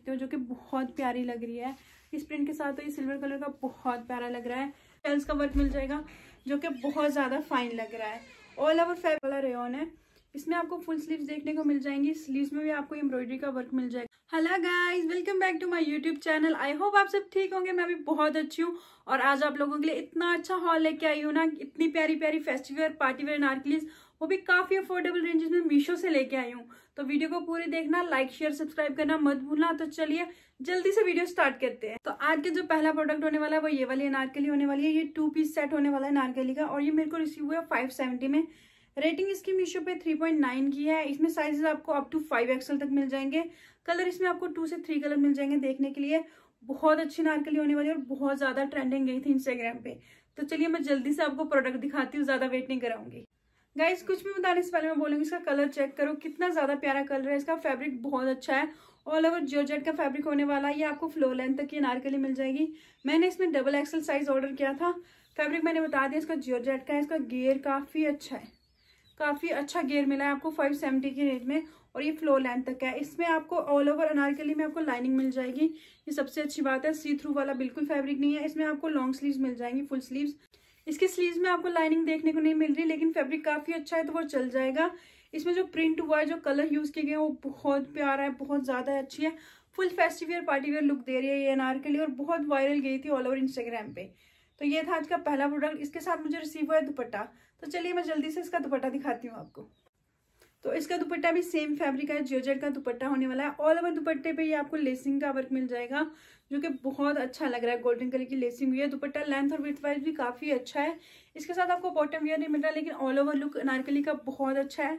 सकते हो जो कि बहुत प्यारी लग रही है इस प्रिंट के साथ तो ये सिल्वर कलर का बहुत प्यारा लग रहा है टेल्स का वर्क मिल जाएगा जो कि बहुत ज़्यादा फाइन लग रहा है ऑल ओवर फेब वाला रेन है इसमें आपको फुल स्लीव्स देखने को मिल जाएंगी स्लीव्स में भी आपको एम्ब्रॉयडरी का वर्क मिल जाएगा hello guys welcome back to my YouTube channel I hope आप सब ठीक होंगे मैं भी बहुत अच्छी हूँ और आज आप लोगों के लिए इतना अच्छा हॉल लेके आई हूँ ना इतनी प्यारी प्यारी फेस्टिवल पार्टी वेयर नार्कलीज वो भी काफ़ी अफोर्डेबल रेंजेस में मीशो से लेके आई हूँ तो वीडियो को पूरी देखना लाइक शेयर सब्सक्राइब करना मत भूलना तो चलिए जल्दी से वीडियो स्टार्ट करते हैं तो आज के जो पहला प्रोडक्ट होने वाला है वो ये वाली अनारकली होने वाली है ये टू पीस सेट होने वाला है अनारकली का और ये मेरे को रिसीव हुआ है फाइव में रेटिंग इसकी मीशो पे 3.9 की है इसमें साइजेस आपको अप टू 5 एक्सल तक मिल जाएंगे कलर इसमें आपको टू से थ्री कलर मिल जाएंगे देखने के लिए बहुत अच्छी नारकली होने वाली है और बहुत ज़्यादा ट्रेंडिंग गई थी इंस्टाग्राम पे तो चलिए मैं जल्दी से आपको प्रोडक्ट दिखाती हूँ ज़्यादा वेट नहीं कराऊंगी गाइज कुछ भी बताने से पहले मैं बोलूँगी इसका कलर चेक करो कितना ज़्यादा प्यारा कलर है इसका फैब्रिक बहुत अच्छा है ऑल ओवर जेट का फैब्रिक होने वाला है ये आपको फ्लोर लेंथ तक की अनारकली मिल जाएगी मैंने इसमें डबल एक्सल साइज ऑर्डर किया था फैब्रिक मैंने बता दिया इसका जॉर्जेट का है इसका गेयर काफ़ी अच्छा है काफ़ी अच्छा गेयर मिला है आपको फाइव सेवेंटी की रेंज में और ये फ्लोर लेंथ तक है इसमें आपको ऑल ओवर अनारकली में आपको लाइनिंग मिल जाएगी ये सबसे अच्छी बात है सी थ्रू वाला बिल्कुल फैब्रिक नहीं है इसमें आपको लॉन्ग स्लीव्स मिल जाएंगी फुल स्लीव्स इसके स्लीव में आपको लाइनिंग देखने को नहीं मिल रही लेकिन फेब्रिक काफ़ी अच्छा है तो वो चल जाएगा इसमें जो प्रिंट हुआ है जो कलर यूज़ किए गए वो बहुत प्यारा है बहुत ज़्यादा अच्छी है फुल फेस्टिवियर पार्टीवियर लुक दे रही है ये एनआर के लिए और बहुत वायरल गई थी ऑल ओवर इंस्टाग्राम पे तो ये था आज का पहला प्रोडक्ट इसके साथ मुझे रिसीव हुआ है दुपट्टा तो चलिए मैं जल्दी से इसका दुपट्टा दिखाती हूँ आपको तो इसका दुपट्टा भी सेम फैब्रिक है जियोजेट का दुपट्टा होने वाला है ऑल ओवर दुपट्टे पे ये आपको लेसिंग का वर्क मिल जाएगा जो कि बहुत अच्छा लग रहा है गोल्डन कलर की लेसिंग हुई है दुपट्टा लेंथ और विथ वाइज भी काफ़ी अच्छा है इसके साथ आपको बॉटम वेयर नहीं मिल रहा लेकिन ऑल ओवर लुक नारकली का बहुत अच्छा है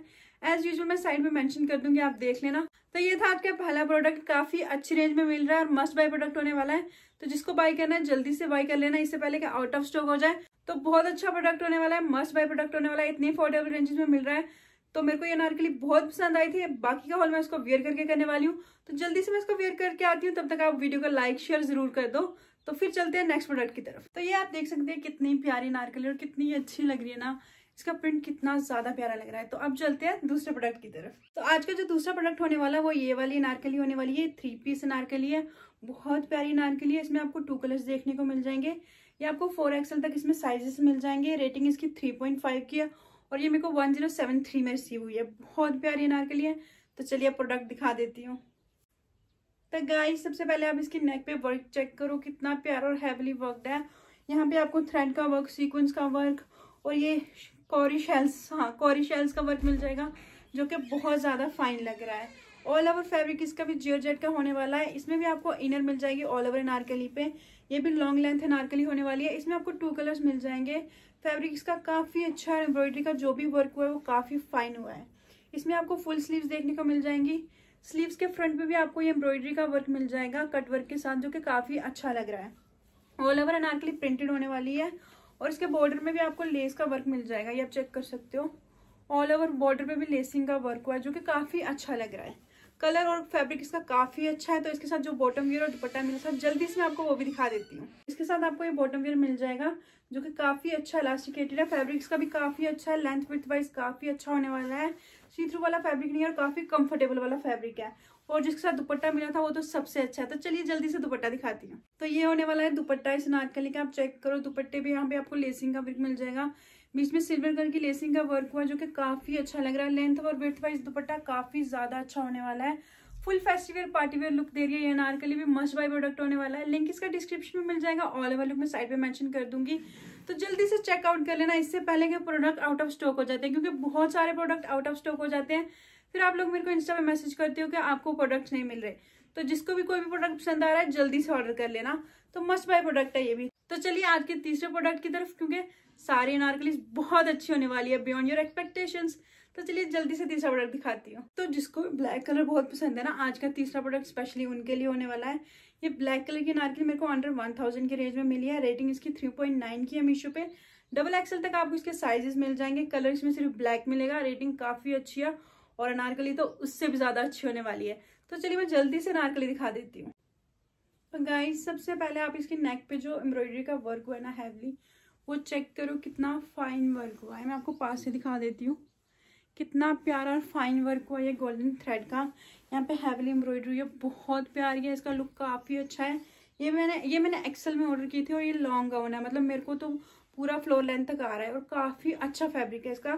एज यूजल मैं साइड में मैंशन कर दूंगी आप देख लेना तो ये था आपका पहला प्रोडक्ट काफ़ी अच्छी रेंज में मिल रहा है और मस्ट बाय प्रोडक्ट होने वाला है तो जिसको बाय करना है जल्दी से बाय कर लेना इससे पहले कि आउट ऑफ स्टॉक हो जाए तो बहुत अच्छा प्रोडक्ट होने वाला है मस्ट बाय प्रोडक्ट होने वाला है इतनी अफोर्डेबल रेंजेस में मिल रहा है तो मेरे को ये नारकली बहुत पसंद आई थी बाकी का हॉल मैं इसको वेयर करके करने वाली हूँ तो जल्दी से मैं इसको वेयर करके आती हूँ तब तक आप वीडियो को लाइक शेयर जरूर कर दो तो फिर चलते हैं नेक्स्ट प्रोडक्ट की तरफ तो ये आप देख सकते हैं कितनी प्यारी नारकली और कितनी अच्छी लग रही है ना इसका प्रिंट कितना ज्यादा प्यारा लग रहा है तो अब चलते हैं दूसरे प्रोडक्ट की तरफ तो आज का जो दूसरा प्रोडक्ट होने वाला है वो ये वाली नारकली होने वाली है थ्री पीस नारकली है बहुत प्यारी नारकली है इसमें आपको टू कलर्स देखने को मिल जाएंगे ये आपको फोर एक्सएल तक इसमें साइजेस मिल जाएंगे रेटिंग इसकी थ्री पॉइंट फाइव की है और ये मेरे को वन जीरो सेवन थ्री में रिसीव हुई है बहुत प्यारी के है तो चलिए प्रोडक्ट दिखा देती हूँ तो गाइस सबसे पहले आप इसकी नेक पे वर्क चेक करो कितना प्यारा और हैवली वर्कड है यहाँ पे आपको थ्रेड का वर्क सीक्वेंस का वर्क और ये कॉरी शेल्स हाँ कॉरी शेल्स का वर्क मिल जाएगा जो कि बहुत ज़्यादा फाइन लग रहा है ऑल ओवर फैब्रिक इसका भी जियो जेट का होने वाला है इसमें भी आपको इनर मिल जाएगी ऑल ओवर नारकली पे ये भी लॉन्ग लेंथ नारकली होने वाली है इसमें आपको टू कलर्स मिल जाएंगे फैब्रिक इसका काफ़ी अच्छा है एम्ब्रॉयडरी का जो भी वर्क हुआ है वो काफ़ी फाइन हुआ है इसमें आपको फुल स्लीव्स देखने को मिल जाएंगी स्लीव्स के फ्रंट पे भी आपको ये एम्ब्रॉयडरी का वर्क मिल जाएगा कट वर्क के साथ जो कि काफ़ी अच्छा लग रहा है ऑल ओवर अनारकली प्रिंटेड होने वाली है और इसके बॉर्डर में भी आपको लेस का वर्क मिल जाएगा ये आप चेक कर सकते हो ऑल ओवर बॉर्डर पे भी लेसिंग का वर्क हुआ है जो कि काफ़ी अच्छा लग रहा है कलर और फैब्रिक इसका काफ़ी अच्छा है तो इसके साथ जो बॉटम वेयर और दुपट्टा मिला साथ जल्दी से मैं आपको वो भी दिखा देती हूँ इसके साथ आपको ये बॉटम वेयर मिल जाएगा जो कि काफ़ी अच्छा इलास्टिकेटेड है फैब्रिक्स का भी काफ़ी अच्छा है लेंथ विथ वाइज काफ़ी अच्छा होने वाला है सी थ्रू वाला फैब्रिक नहीं है और काफ़ी कंफर्टेबल वाला फैब्रिक है और जिसके साथ दुपट्टा मिला था वो तो सबसे अच्छा है तो चलिए जल्दी से दुपट्टा दिखाती हूँ तो ये होने वाला है दुपट्टा इस नारकली का आप चेक करो दुपट्टे भी यहाँ पे आपको लेसिंग का वर्क मिल जाएगा बीच में सिल्वर कलर की लेसिंग का वर्क हुआ जो कि काफी अच्छा लग रहा है लेंथ और विथ वाइज दुपट्टा काफी ज्यादा अच्छा होने वाला है फुल फेस्टिवल पार्टीवेयर लुक दे रही है ये नारकली भी मस्ट बाय प्रोडक्ट होने वाला है लिंक इसका डिस्क्रिप्शन में मिल जाएगा ऑल ओवर लुक में साइड पे मेंशन कर दूंगी तो जल्दी से चेकआउट कर लेना इससे पहले कि प्रोडक्ट आउट ऑफ स्टॉक हो जाते हैं क्योंकि बहुत सारे प्रोडक्ट आउट ऑफ स्टॉक हो जाते हैं फिर आप लोग मेरे को इंस्टा पे मैसेज करते हो कि आपको प्रोडक्ट नहीं मिल रहे तो जिसको भी कोई भी प्रोडक्ट पसंद आ रहा है जल्दी से ऑर्डर कर लेना तो मस्ट बाय प्रोडक्ट है ये भी तो चलिए आज के तीसरे प्रोडक्ट की तरफ क्योंकि सारी अनारकलीस बहुत अच्छी होने वाली है बियॉन्ड योर एक्सपेक्टेशन तो चलिए जल्दी से तीसरा प्रोडक्ट दिखाती हूँ तो जिसको ब्लैक कलर बहुत पसंद है ना आज का तीसरा प्रोडक्ट स्पेशली उनके लिए होने वाला है ये ब्लैक कलर की नारकली मेरे को अंडर वन थाउजेंड की रेंज में मिली है रेटिंग इसकी थ्री पॉइंट नाइन की है मीशो पे डबल एक्सएल तक आपको इसके साइजेस मिल जाएंगे कलर इसमें सिर्फ ब्लैक मिलेगा रेटिंग काफ़ी अच्छी है और अनारकली तो उससे भी ज़्यादा अच्छी होने वाली है तो चलिए मैं जल्दी से अनारकली दिखा देती हूँ गाइस सबसे पहले आप इसके नेक पे जो एम्ब्रॉयडरी का वर्क हुआ है ना हैवली वो चेक करो कितना फाइन वर्क हुआ है मैं आपको पास से दिखा देती हूँ कितना प्यारा और फाइन वर्क हुआ है गोल्डन थ्रेड का यहाँ पे हैवली एम्ब्रॉयडरी है बहुत प्यारी है इसका लुक काफ़ी अच्छा है ये मैंने ये मैंने एक्सल में ऑर्डर की थी और ये लॉन्ग गाउन है मतलब मेरे को तो पूरा फ्लोर लेंथ तक आ रहा है और काफ़ी अच्छा फैब्रिक है इसका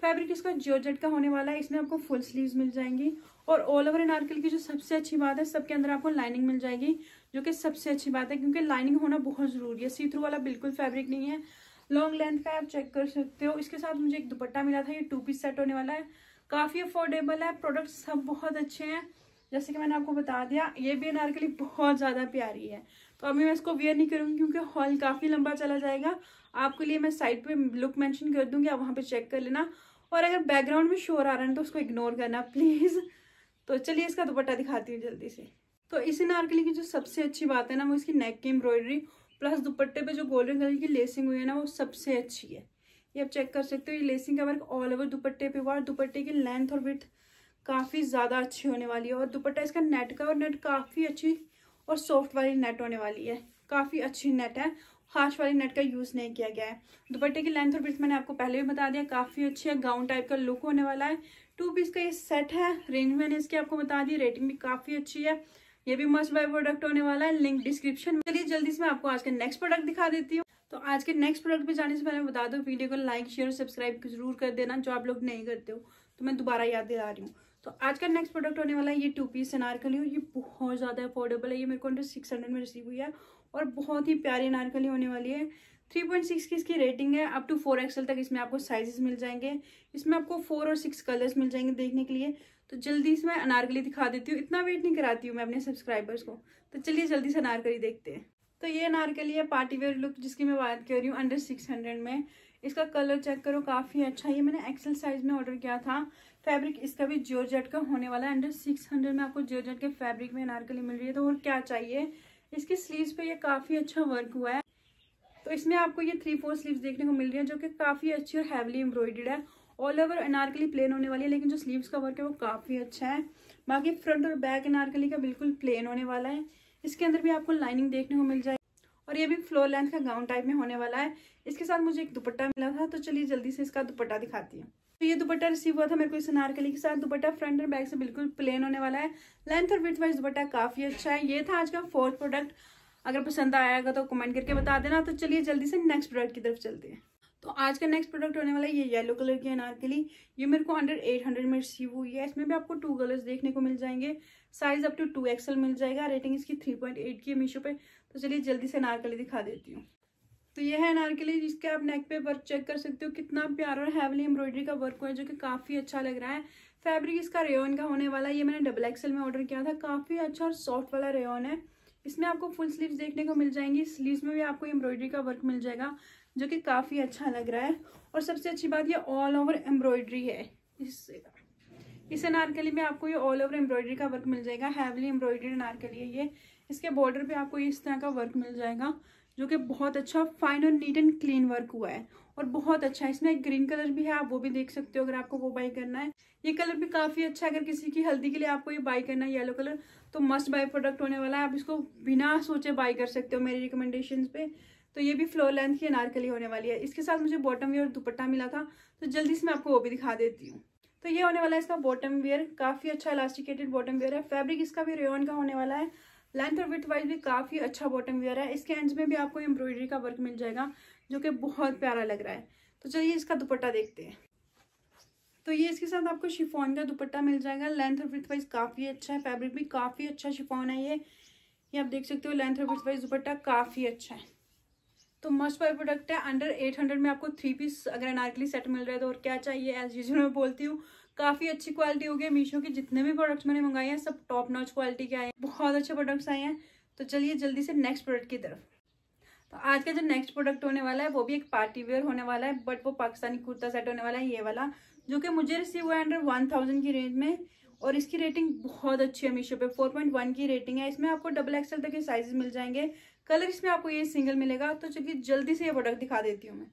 फैब्रिक इसका जियोजेट का होने वाला है इसमें आपको फुल स्लीव्स मिल जाएंगी और ऑल ओवर नारकल की जो सबसे अच्छी बात है सबके अंदर आपको लाइनिंग मिल जाएगी जो कि सबसे अच्छी बात है क्योंकि लाइनिंग होना बहुत ज़रूरी है सी थ्रू वाला बिल्कुल फैब्रिक नहीं है लॉन्ग लेंथ का आप चेक कर सकते हो इसके साथ मुझे एक दुपट्टा मिला था ये टू पीस सेट होने वाला है काफ़ी अफोर्डेबल है प्रोडक्ट सब बहुत अच्छे हैं जैसे कि मैंने आपको बता दिया ये भी अनारकली बहुत ज़्यादा प्यारी है तो अभी मैं इसको वेयर नहीं करूँगी क्योंकि हॉल काफ़ी लंबा चला जाएगा आपके लिए मैं साइड पे लुक मेंशन कर दूंगी आप वहाँ पे चेक कर लेना और अगर बैकग्राउंड में शोर आ रहा है तो उसको इग्नोर करना प्लीज़ तो चलिए इसका दुपट्टा दिखाती हूँ जल्दी से तो इस नारकली की जो सबसे अच्छी बात है ना वो इसकी नेक की एम्ब्रॉयडरी प्लस दुपट्टे पे जो गोल्डन कलर की लेसिंग हुई है ना वो सबसे अच्छी है ये आप चेक कर सकते हो ये लेसिंग का वर्क ऑल ओवर दुपट्टे पे हुआ और दुपट्टे की लेंथ और विथ काफ़ी ज़्यादा अच्छी होने वाली है और दुपट्टा इसका नेट का और नेट काफ़ी अच्छी और सॉफ्ट वाली नेट होने वाली है काफ़ी अच्छी नेट है हार्श वाली नेट का यूज़ नहीं किया गया है दुपट्टे की लेंथ और विथ मैंने आपको पहले भी बता दिया काफ़ी अच्छी है गाउन टाइप का लुक होने वाला है टू पीस का ये सेट है रेंज मैंने इसकी आपको बता दी रेटिंग भी काफ़ी अच्छी है ये भी मस्ट बाय प्रोडक्ट होने वाला है लिंक डिस्क्रिप्शन में चलिए जल्दी से मैं आपको आज के नेक्स्ट प्रोडक्ट दिखा देती हूँ तो आज के नेक्स्ट प्रोडक्ट पे जाने से पहले बता दो वीडियो को लाइक शेयर सब्सक्राइब जरूर कर देना जो आप लोग नहीं करते हो तो मैं दोबारा याद दिला रही हूँ तो आज का नेक्स्ट प्रोडक्ट होने वाला है ये टू पीस अनारकली ये बहुत ज़्यादा अफोर्डेबल है ये मेरे को अंडर सिक्स हंड्रेड में रिसीव हुई है और बहुत ही प्यारी अनारकली होने वाली है थ्री पॉइंट सिक्स की इसकी रेटिंग है अप टू फोर एक्सएल तक इसमें आपको साइजेस मिल जाएंगे इसमें आपको फोर और सिक्स कलर्स मिल जाएंगे देखने के लिए तो जल्दी से मैं अनारकली दिखा देती हूँ इतना वेट नहीं कराती हूँ मैं अपने सब्सक्राइबर्स को तो चलिए जल्दी से अनारकली देखते हैं तो ये अनारकली है पार्टी वेयर लुक जिसकी मैं बात कर रही हूँ अंडर सिक्स हंड्रेड में इसका कलर चेक करो काफ़ी अच्छा ये मैंने एक्सल साइज में ऑर्डर किया था फैब्रिक इसका भी जियो का होने वाला है अंडर सिक्स हंड्रेड में आपको जियो के फैब्रिक में अनारकली मिल रही है तो और क्या चाहिए इसके स्लीव पे ये काफ़ी अच्छा वर्क हुआ है तो इसमें आपको ये थ्री फोर स्लीव्स देखने को मिल रही है जो कि काफ़ी अच्छी और हैवली एम्ब्रॉयडेड है ऑल ओवर अनारकली प्लेन होने वाली है लेकिन जो स्लीव्स का वर्क है वो काफ़ी अच्छा है बाकी फ्रंट और बैक अनारकली का बिल्कुल प्लेन होने वाला है इसके अंदर भी आपको लाइनिंग देखने को मिल जाएगी और ये भी फ्लोर लेंथ का गाउन टाइप में होने वाला है इसके साथ मुझे एक दुपट्टा मिला था तो चलिए जल्दी से इसका दुपट्टा दिखाती हूँ तो ये दुपट्टा रिसीव हुआ था मेरे को इस अनारकली के साथ दुपट्टा फ्रंट और बैक से बिल्कुल प्लेन होने वाला है लेंथ और विथ वाइज दुपट्टा काफ़ी अच्छा है ये था आज का फोर्थ प्रोडक्ट अगर पसंद आएगा तो कमेंट करके बता देना तो चलिए जल्दी से नेक्स्ट प्रोडक्ट की तरफ चलते हैं तो आज का नेक्स्ट प्रोडक्ट होने वाला है ये येलो कलर की लिए ये मेरे को अंडर एट हंड्रेड में रिसीव हुई है इसमें भी आपको टू कलर्स देखने को मिल जाएंगे size up to two XL मिल जाएगा रेटिंग इसकी थ्री पॉइंट एट की है मीशो पे तो चलिए जल्दी से अनारकली दिखा देती हूँ तो ये है लिए जिसके आप नेक पे वर्क चेक कर सकते हो कितना प्यारा और हैवली एम्ब्रॉयडरी का वर्क हुआ है जो कि काफ़ी अच्छा लग रहा है फैब्रिक इसका रेयन का होने वाला है ये मैंने डबल एक्सल में ऑर्डर किया था काफ़ी अच्छा और सॉफ्ट वाला रेयन है इसमें आपको फुल स्लीव्स देखने को मिल जाएंगी स्लीव्स में भी आपको एम्ब्रॉयडरी का वर्क मिल जाएगा जो कि काफ़ी अच्छा लग रहा है और सबसे अच्छी बात ये ऑल ओवर एम्ब्रॉयडरी है इस इस अनारकली में आपको ये ऑल ओवर एम्ब्रॉयडरी का वर्क मिल जाएगा हैवली एम्ब्रॉयडरी अनारकली है ये इसके बॉर्डर पे आपको इस तरह का वर्क मिल जाएगा जो कि बहुत अच्छा फाइन और नीट एंड क्लीन वर्क हुआ है और बहुत अच्छा इसमें एक ग्रीन कलर भी है आप वो भी देख सकते हो अगर आपको वो बाई करना है ये कलर भी काफ़ी अच्छा है अगर किसी की हल्दी के लिए आपको ये बाई करना है येलो कलर तो मस्ट बाय प्रोडक्ट होने वाला है आप इसको बिना सोचे बाय कर सकते हो मेरी रिकमेंडेशन पे तो ये भी फ्लोर लेंथ की अनारकली होने वाली है इसके साथ मुझे बॉटम वेयर दुपट्टा मिला था तो जल्दी से मैं आपको वो भी दिखा देती हूँ तो ये होने वाला है इसका बॉटम वेयर काफ़ी अच्छा इलास्टिकेटेड बॉटम वेयर है फैब्रिक इसका भी रेयन का होने वाला है लेंथ और विथ वाइज भी काफ़ी अच्छा बॉटम वेयर है इसके एंड में भी आपको एम्ब्रॉयडरी का वर्क मिल जाएगा जो कि बहुत प्यारा लग रहा है तो चलिए इसका दुपट्टा देखते हैं तो ये इसके साथ आपको शिफॉन का दुपट्टा मिल जाएगा लेंथ और विथ वाइज काफ़ी अच्छा है फैब्रिक भी काफ़ी अच्छा शिफॉन है ये ये आप देख सकते हो लेंथ और विथ वाइज दुपट्टा काफ़ी अच्छा है तो मस्ट बाय प्रोडक्ट है अंडर एट हंड्रेड में आपको थ्री पीस अगर अनारकली सेट मिल रहा है तो और क्या चाहिए एज यूजल मैं बोलती हूँ काफ़ी अच्छी क्वालिटी होगी मीशो के जितने भी प्रोडक्ट्स मैंने मंगाए हैं सब टॉप नॉच क्वालिटी के आए हैं बहुत अच्छे प्रोडक्ट्स आए हैं तो चलिए जल्दी से नेक्स्ट प्रोडक्ट की तरफ तो आज का जो नेक्स्ट प्रोडक्ट होने वाला है वो भी एक पार्टी वेयर होने वाला है बट वो पाकिस्तानी कुर्ता सेट होने वाला है ये वाला जो कि मुझे रिसीव हुआ है अंडर वन थाउजेंड की रेंज में और इसकी रेटिंग बहुत अच्छी है मीशो पे 4.1 की रेटिंग है इसमें आपको डबल एक्सल तक के साइजेस मिल जाएंगे कलर इसमें आपको ये सिंगल मिलेगा तो चूंकि जल्दी से ये प्रोडक्ट दिखा देती हूँ मैं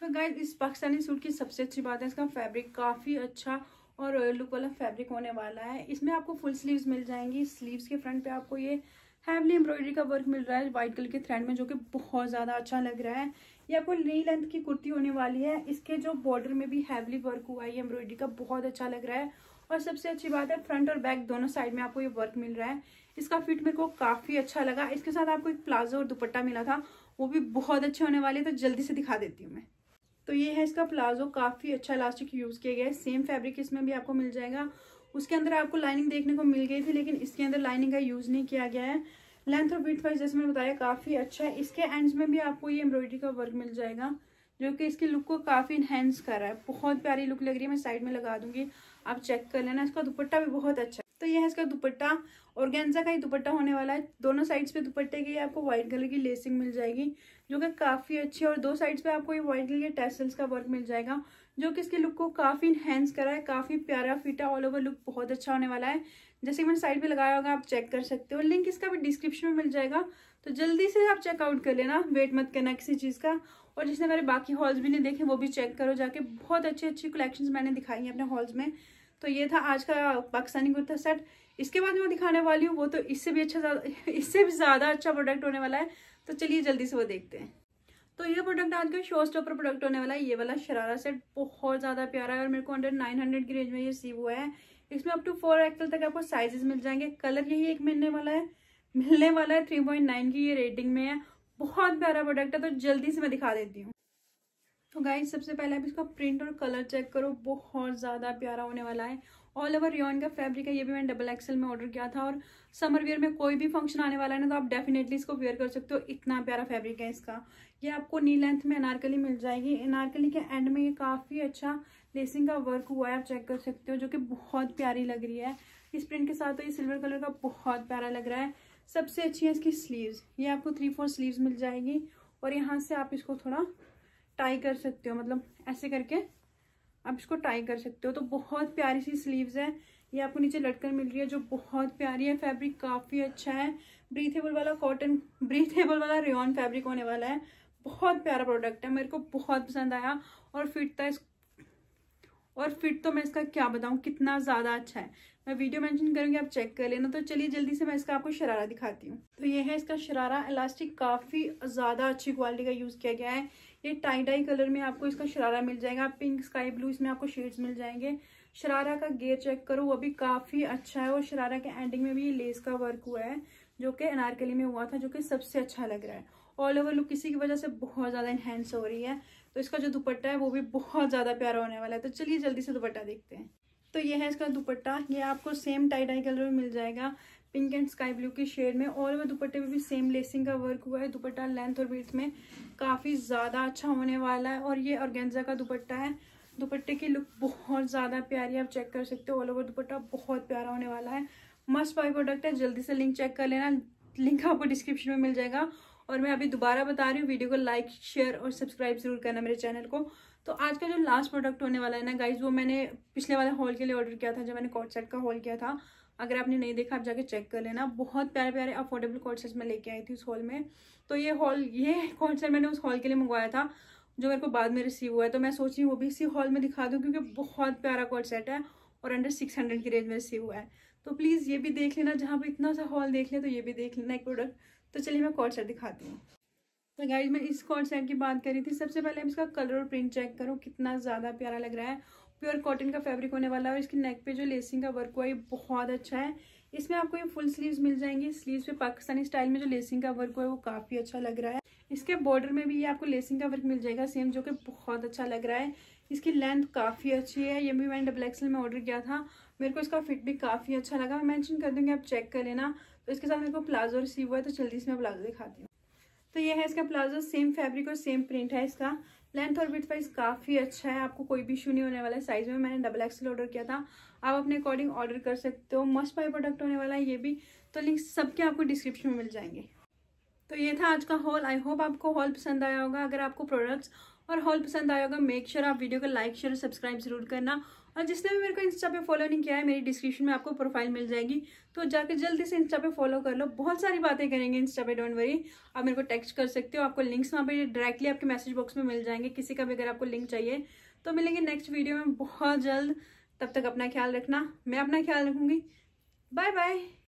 तो गाइज इस पाकिस्तानी सूट की सबसे अच्छी बात है इसका फैब्रिक काफ़ी अच्छा और रॉयल लुक वाला फैब्रिक होने वाला है इसमें आपको फुल स्लीव्स मिल जाएंगी स्लीव्स के फ्रंट पे आपको ये हैवली एम्ब्रॉयडरी का वर्क मिल रहा है वाइट कलर के थ्रेड में जो कि बहुत ज़्यादा अच्छा लग रहा है ये आपको ली लेंथ की कुर्ती होने वाली है इसके जो बॉर्डर में भी हैवली वर्क हुआ है एम्ब्रॉयडरी का बहुत अच्छा लग रहा है और सबसे अच्छी बात है फ्रंट और बैक दोनों साइड में आपको ये वर्क मिल रहा है इसका फिट मेरे को काफी अच्छा लगा इसके साथ आपको एक प्लाजो और दुपट्टा मिला था वो भी बहुत अच्छे होने वाले तो जल्दी से दिखा देती हूँ मैं तो ये है इसका प्लाजो काफी अच्छा इलास्टिक यूज किया गया है सेम फैब्रिक इसमें भी आपको मिल जाएगा उसके अंदर आपको लाइनिंग देखने को मिल गई थी लेकिन इसके अंदर लाइनिंग का यूज नहीं किया गया है लेंथ और विथ वाइज जैसे मैंने बताया काफ़ी अच्छा है इसके एंड्स में भी आपको ये एम्ब्रॉयडरी का वर्क मिल जाएगा जो कि इसके लुक को काफ़ी इन्हेंस कर रहा है बहुत प्यारी लुक लग रही है मैं साइड में लगा दूंगी आप चेक कर लेना इसका दुपट्टा भी बहुत अच्छा है तो यह है इसका दुपट्टा और गेंजा का ही दुपट्टा होने वाला है दोनों साइड्स पे दुपट्टे के आपको व्हाइट कलर की लेसिंग मिल जाएगी जो कि काफ़ी अच्छी है और दो साइड्स पे आपको ये व्हाइट कलर के टेसल्स का वर्क मिल जाएगा जो कि इसके लुक को काफ़ी इन्हेंस करा है काफ़ी प्यारा फिटा ऑल ओवर लुक बहुत अच्छा होने वाला है जैसे मैंने साइड पे लगाया होगा आप चेक कर सकते हो लिंक इसका भी डिस्क्रिप्शन में मिल जाएगा तो जल्दी से आप चेकआउट कर लेना वेट मत करना किसी चीज़ का और जिसने मेरे बाकी हॉल्स भी नहीं देखे वो भी चेक करो जाके बहुत अच्छी अच्छी कलेक्शंस मैंने दिखाई हैं अपने हॉल्स में तो ये था आज का पाकिस्तानी कुर्ता सेट इसके बाद मैं दिखाने वाली हूँ वो तो इससे भी अच्छा इससे भी ज़्यादा अच्छा प्रोडक्ट होने वाला है तो चलिए जल्दी से वो देखते हैं तो ये प्रोडक्ट आज का शो स्टॉपर प्रोडक्ट होने वाला है ये वाला शरारा सेट बहुत ज़्यादा प्यारा है और मेरे को अंडर नाइन हंड्रेड की रेंज में ये सीव हुआ है इसमें अप टू फोर एक्सल तक आपको साइजेस मिल जाएंगे कलर यही एक मिलने वाला है मिलने वाला है थ्री पॉइंट नाइन की ये रेटिंग में है बहुत प्यारा प्रोडक्ट है तो जल्दी से मैं दिखा देती हूँ तो गाइज सबसे पहले आप इसका प्रिंट और कलर चेक करो बहुत ज़्यादा प्यारा होने वाला है ऑल ओवर योन का फैब्रिक है ये भी मैंने डबल एक्सल में ऑर्डर किया था और समर वेयर में कोई भी फंक्शन आने वाला है ना तो आप डेफिनेटली इसको वेयर कर सकते हो इतना प्यारा फैब्रिक है इसका ये आपको नी लेंथ में अनारकली मिल जाएगी अनारकली के एंड में ये काफ़ी अच्छा लेसिंग का वर्क हुआ है आप चेक कर सकते हो जो कि बहुत प्यारी लग रही है इस प्रिंट के साथ तो ये सिल्वर कलर का बहुत प्यारा लग रहा है सबसे अच्छी है इसकी स्लीव्स ये आपको थ्री फोर स्लीव्स मिल जाएगी और यहाँ से आप इसको थोड़ा टाई कर सकते हो मतलब ऐसे करके आप इसको ट्राई कर सकते हो तो बहुत प्यारी सी स्लीव्स है ये आपको नीचे लटकन मिल रही है जो बहुत प्यारी है फैब्रिक काफ़ी अच्छा है ब्रीथेबल वाला कॉटन ब्रीथेबल वाला रेन फैब्रिक होने वाला है बहुत प्यारा प्रोडक्ट है मेरे को बहुत पसंद आया और फिट था तो इस और फिट तो मैं इसका क्या बताऊं कितना ज़्यादा अच्छा है मैं वीडियो मेंशन करूंगी आप चेक कर लेना तो चलिए जल्दी से मैं इसका आपको शरारा दिखाती हूँ तो ये है इसका शरारा इलास्टिक काफ़ी ज़्यादा अच्छी क्वालिटी का यूज़ किया गया है ये टाई डाई कलर में आपको इसका शरारा मिल जाएगा पिंक स्काई ब्लू इसमें आपको शेड्स मिल जाएंगे शरारा का गेयर चेक करो वो भी काफ़ी अच्छा है और शरारा के एंडिंग में भी ये लेस का वर्क हुआ है जो कि अनारकली में हुआ था जो कि सबसे अच्छा लग रहा है ऑल ओवर लुक किसी की वजह से बहुत ज़्यादा इन्हेंस हो रही है तो इसका जो दुपट्टा है वो भी बहुत ज़्यादा प्यारा होने वाला है तो चलिए जल्दी से दुपट्टा देखते हैं तो ये है इसका दुपट्टा ये आपको सेम टाई डाई कलर में मिल जाएगा पिंक एंड स्काई ब्लू के शेड में ऑल ओवर दुपट्टे में भी सेम लेसिंग का वर्क हुआ है दुपट्टा लेंथ और बीड्स में काफ़ी ज़्यादा अच्छा होने वाला है और ये ऑर्गेंजा का दुपट्टा है दुपट्टे की लुक बहुत ज़्यादा प्यारी आप चेक कर सकते हो ऑल ओवर दुपट्टा बहुत प्यारा होने वाला है मस्ट बाई प्रोडक्ट है जल्दी से लिंक चेक कर लेना लिंक आपको डिस्क्रिप्शन में मिल जाएगा और मैं अभी दोबारा बता रही हूँ वीडियो को लाइक शेयर और सब्सक्राइब जरूर करना मेरे चैनल को तो आज का जो लास्ट प्रोडक्ट होने वाला है ना गाइज वो मैंने पिछले वाले हॉल के लिए ऑर्डर किया था जब मैंने कॉट सेट का हॉल किया था अगर आपने नहीं देखा आप जाके चेक कर लेना बहुत प्यारे प्यारे अफोर्डेबल कॉर्ड सेट्स मैं लेके आई थी उस हॉल में तो ये हॉल ये कॉर्ड मैंने उस हॉल के लिए मंगवाया था जो मेरे को बाद में रिसीव हुआ है तो मैं सोच रही वो भी इसी हॉल में दिखा दूँ क्योंकि बहुत प्यारा कॉर्ड सेट है और अंडर सिक्स हंड्रेड की रेंज में रिसीव हुआ है तो प्लीज़ ये भी देख लेना जहाँ पर इतना सा हॉल देख लें तो ये भी देख लेना एक प्रोडक्ट तो चलिए मैं कॉर्ड सेट दिखाती हूँ तो गाइज मैं इस कॉर्ड सेट की बात करी थी सबसे पहले हम इसका कलर और प्रिंट चेक करो कितना ज़्यादा प्यारा लग रहा है प्योर कॉटन का फैब्रिक होने वाला है और इसकी नेक पे जो लेसिंग का वर्क हुआ है बहुत अच्छा है इसमें आपको ये फुल स्लीव्स मिल जाएंगे स्लीव्स पे पाकिस्तानी स्टाइल में जो लेसिंग का वर्क हुआ है वो काफ़ी अच्छा लग रहा है इसके बॉर्डर में भी ये आपको लेसिंग का वर्क मिल जाएगा सेम जो कि बहुत अच्छा लग रहा है इसकी लेंथ काफ़ी अच्छी है ये भी मैंने डबल एक्सल में ऑर्डर किया था मेरे को इसका फिट भी काफ़ी अच्छा लगा मैं मैंशन कर दूँगी आप चेक कर लेना तो इसके साथ मेरे को प्लाजो रिसीव हुआ है तो जल्दी इसमें प्लाजो दिखाती हूँ तो ये है इसका प्लाजो सेम फैब्रिक और सेम प्रिंट है इसका लेंथ और विथ वाइज काफ़ी अच्छा है आपको कोई भी इशू नहीं होने वाला है साइज़ में मैंने डबल एक्सल ऑर्डर किया था आप अपने अकॉर्डिंग ऑर्डर कर सकते हो मस्ट बाई प्रोडक्ट होने वाला है ये भी तो लिंक सबके आपको डिस्क्रिप्शन में मिल जाएंगे तो ये था आज का हॉल आई होप आपको हॉल पसंद आया होगा अगर आपको प्रोडक्ट्स और हॉल पसंद आया होगा मेक श्योर sure आप वीडियो को लाइक शेयर सब्सक्राइब जरूर करना और हाँ, जिसने भी मेरे को इंस्टा पे फॉलो नहीं किया है मेरी डिस्क्रिप्शन में आपको प्रोफाइल मिल जाएगी तो जाकर जल्दी से इंस्टा पे फॉलो कर लो बहुत सारी बातें करेंगे इंस्टा पे डोंट वरी आप मेरे को टेक्स्ट कर सकते हो आपको लिंक्स वहाँ पे डायरेक्टली आपके मैसेज बॉक्स में मिल जाएंगे किसी का भी अगर आपको लिंक चाहिए तो मिलेंगे नेक्स्ट वीडियो में बहुत जल्द तब तक अपना ख्याल रखना मैं अपना ख्याल रखूँगी बाय बाय